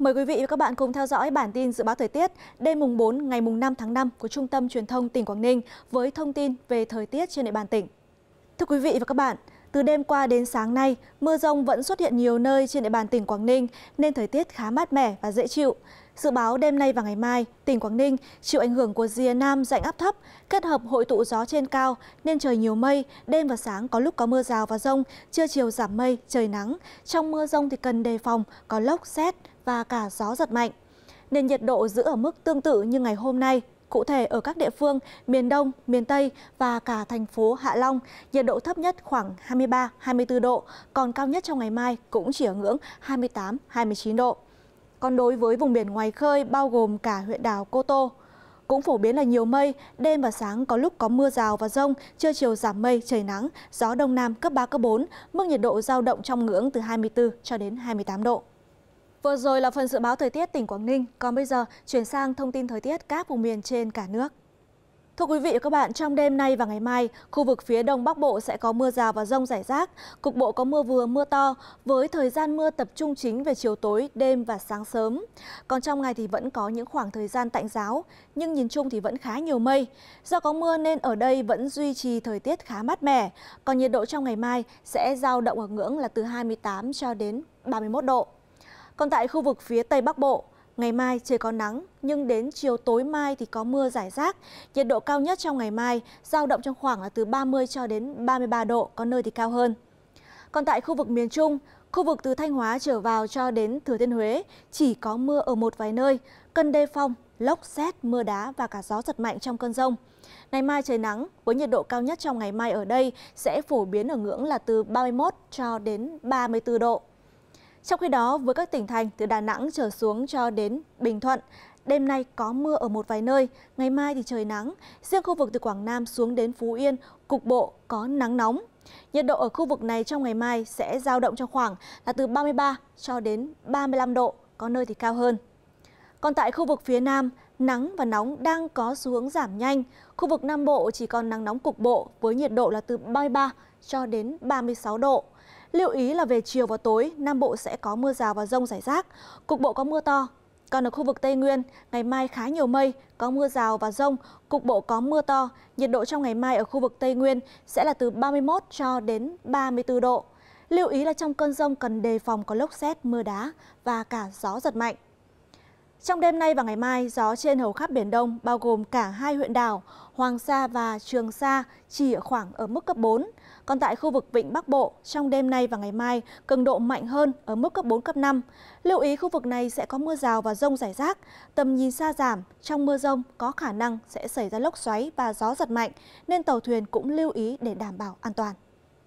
Mời quý vị và các bạn cùng theo dõi bản tin dự báo thời tiết đêm mùng 4 ngày mùng 5 tháng 5 của Trung tâm Truyền thông tỉnh Quảng Ninh với thông tin về thời tiết trên địa bàn tỉnh. Thưa quý vị và các bạn, từ đêm qua đến sáng nay, mưa rông vẫn xuất hiện nhiều nơi trên địa bàn tỉnh Quảng Ninh nên thời tiết khá mát mẻ và dễ chịu. Dự báo đêm nay và ngày mai, tỉnh Quảng Ninh chịu ảnh hưởng của rìa nam dạnh áp thấp kết hợp hội tụ gió trên cao nên trời nhiều mây, đêm và sáng có lúc có mưa rào và rông, trưa chiều giảm mây, trời nắng. Trong mưa rông thì cần đề phòng có lốc, xét và cả gió giật mạnh. Nên nhiệt độ giữ ở mức tương tự như ngày hôm nay, Cụ thể ở các địa phương miền Đông, miền Tây và cả thành phố Hạ Long, nhiệt độ thấp nhất khoảng 23-24 độ, còn cao nhất trong ngày mai cũng chỉ ở ngưỡng 28-29 độ. Còn đối với vùng biển ngoài khơi bao gồm cả huyện đảo Cô Tô, cũng phổ biến là nhiều mây, đêm và sáng có lúc có mưa rào và rông, trưa chiều giảm mây, trời nắng, gió đông nam cấp 3, cấp 4, mức nhiệt độ giao động trong ngưỡng từ 24 cho đến 28 độ. Vừa rồi là phần dự báo thời tiết tỉnh Quảng Ninh, còn bây giờ chuyển sang thông tin thời tiết các vùng miền trên cả nước. Thưa quý vị và các bạn, trong đêm nay và ngày mai, khu vực phía đông bắc bộ sẽ có mưa rào và rông rải rác. Cục bộ có mưa vừa, mưa to, với thời gian mưa tập trung chính về chiều tối, đêm và sáng sớm. Còn trong ngày thì vẫn có những khoảng thời gian tạnh giáo, nhưng nhìn chung thì vẫn khá nhiều mây. Do có mưa nên ở đây vẫn duy trì thời tiết khá mát mẻ. Còn nhiệt độ trong ngày mai sẽ giao động ở ngưỡng là từ 28 cho đến 31 độ. Còn tại khu vực phía Tây Bắc Bộ, ngày mai trời có nắng nhưng đến chiều tối mai thì có mưa rải rác. Nhiệt độ cao nhất trong ngày mai giao động trong khoảng là từ 30 cho đến 33 độ, có nơi thì cao hơn. Còn tại khu vực miền Trung, khu vực từ Thanh Hóa trở vào cho đến Thừa Thiên Huế chỉ có mưa ở một vài nơi, cần đề phòng lốc xét, mưa đá và cả gió giật mạnh trong cơn rông. Ngày mai trời nắng với nhiệt độ cao nhất trong ngày mai ở đây sẽ phổ biến ở ngưỡng là từ 31 cho đến 34 độ. Trong khi đó, với các tỉnh thành từ Đà Nẵng trở xuống cho đến Bình Thuận, đêm nay có mưa ở một vài nơi, ngày mai thì trời nắng. Riêng khu vực từ Quảng Nam xuống đến Phú Yên, cục bộ có nắng nóng. Nhiệt độ ở khu vực này trong ngày mai sẽ giao động trong khoảng là từ 33 cho đến 35 độ, có nơi thì cao hơn. Còn tại khu vực phía Nam, nắng và nóng đang có xu hướng giảm nhanh. Khu vực Nam Bộ chỉ còn nắng nóng cục bộ với nhiệt độ là từ 33 cho đến 36 độ. Lưu ý là về chiều và tối, Nam Bộ sẽ có mưa rào và rông rải rác, cục bộ có mưa to. Còn ở khu vực Tây Nguyên, ngày mai khá nhiều mây, có mưa rào và rông, cục bộ có mưa to. Nhiệt độ trong ngày mai ở khu vực Tây Nguyên sẽ là từ 31 cho đến 34 độ. Lưu ý là trong cơn rông cần đề phòng có lốc xét, mưa đá và cả gió giật mạnh. Trong đêm nay và ngày mai, gió trên hầu khắp Biển Đông, bao gồm cả hai huyện đảo Hoàng Sa và Trường Sa chỉ ở khoảng ở mức cấp 4. Còn tại khu vực Vịnh Bắc Bộ, trong đêm nay và ngày mai, cường độ mạnh hơn ở mức cấp 4, cấp 5. Lưu ý khu vực này sẽ có mưa rào và rông rải rác, tầm nhìn xa giảm, trong mưa rông có khả năng sẽ xảy ra lốc xoáy và gió giật mạnh, nên tàu thuyền cũng lưu ý để đảm bảo an toàn.